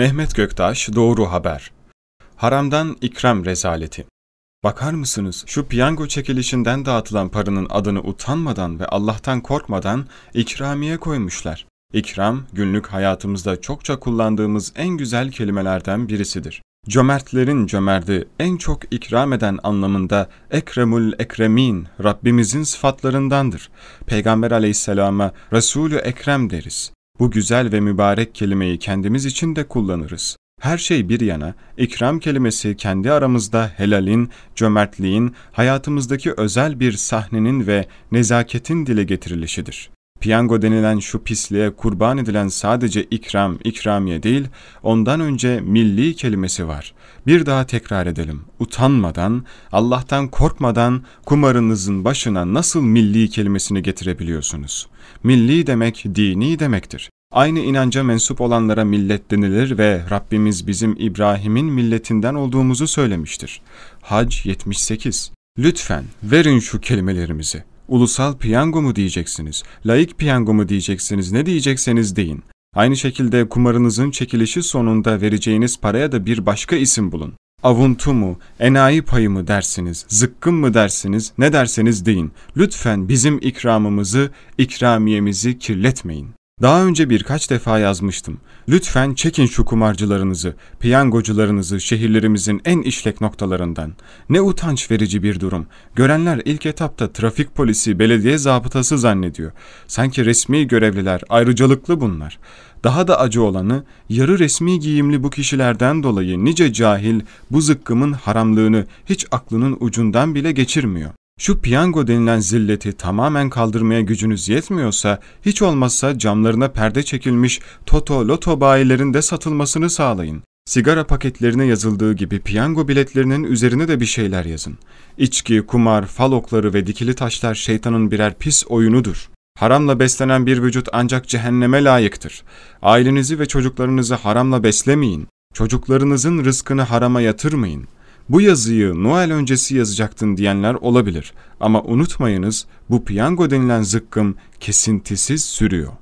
Mehmet Göktaş Doğru Haber Haramdan ikram rezaleti Bakar mısınız şu piyango çekilişinden dağıtılan paranın adını utanmadan ve Allah'tan korkmadan ikramiye koymuşlar. İkram günlük hayatımızda çokça kullandığımız en güzel kelimelerden birisidir. Cömertlerin cömerdi, en çok ikram eden anlamında Ekremül Ekremin, Rabbimizin sıfatlarındandır. Peygamber aleyhisselama Resulü Ekrem deriz. Bu güzel ve mübarek kelimeyi kendimiz için de kullanırız. Her şey bir yana, ikram kelimesi kendi aramızda helalin, cömertliğin, hayatımızdaki özel bir sahnenin ve nezaketin dile getirilişidir. Piyango denilen şu pisliğe kurban edilen sadece ikram, ikramiye değil, ondan önce milli kelimesi var. Bir daha tekrar edelim. Utanmadan, Allah'tan korkmadan kumarınızın başına nasıl milli kelimesini getirebiliyorsunuz? Milli demek dini demektir. Aynı inanca mensup olanlara millet denilir ve Rabbimiz bizim İbrahim'in milletinden olduğumuzu söylemiştir. Hac 78 Lütfen verin şu kelimelerimizi ulusal piyango mu diyeceksiniz, laik piyango mu diyeceksiniz, ne diyecekseniz deyin. Aynı şekilde kumarınızın çekilişi sonunda vereceğiniz paraya da bir başka isim bulun. Avuntu mu, enayi payı mı dersiniz, zıkkın mı dersiniz, ne derseniz deyin. Lütfen bizim ikramımızı, ikramiyemizi kirletmeyin. Daha önce birkaç defa yazmıştım. Lütfen çekin şu kumarcılarınızı, piyangocularınızı şehirlerimizin en işlek noktalarından. Ne utanç verici bir durum. Görenler ilk etapta trafik polisi, belediye zabıtası zannediyor. Sanki resmi görevliler, ayrıcalıklı bunlar. Daha da acı olanı, yarı resmi giyimli bu kişilerden dolayı nice cahil bu zıkkımın haramlığını hiç aklının ucundan bile geçirmiyor. Şu piyango denilen zilleti tamamen kaldırmaya gücünüz yetmiyorsa hiç olmazsa camlarına perde çekilmiş toto loto bayilerinde satılmasını sağlayın. Sigara paketlerine yazıldığı gibi piyango biletlerinin üzerine de bir şeyler yazın. İçki, kumar, falokları ve dikili taşlar şeytanın birer pis oyunudur. Haramla beslenen bir vücut ancak cehenneme layıktır. Ailenizi ve çocuklarınızı haramla beslemeyin. Çocuklarınızın rızkını harama yatırmayın.'' bu yazıyı Noel öncesi yazacaktın diyenler olabilir ama unutmayınız bu piyango denilen zıkkım kesintisiz sürüyor.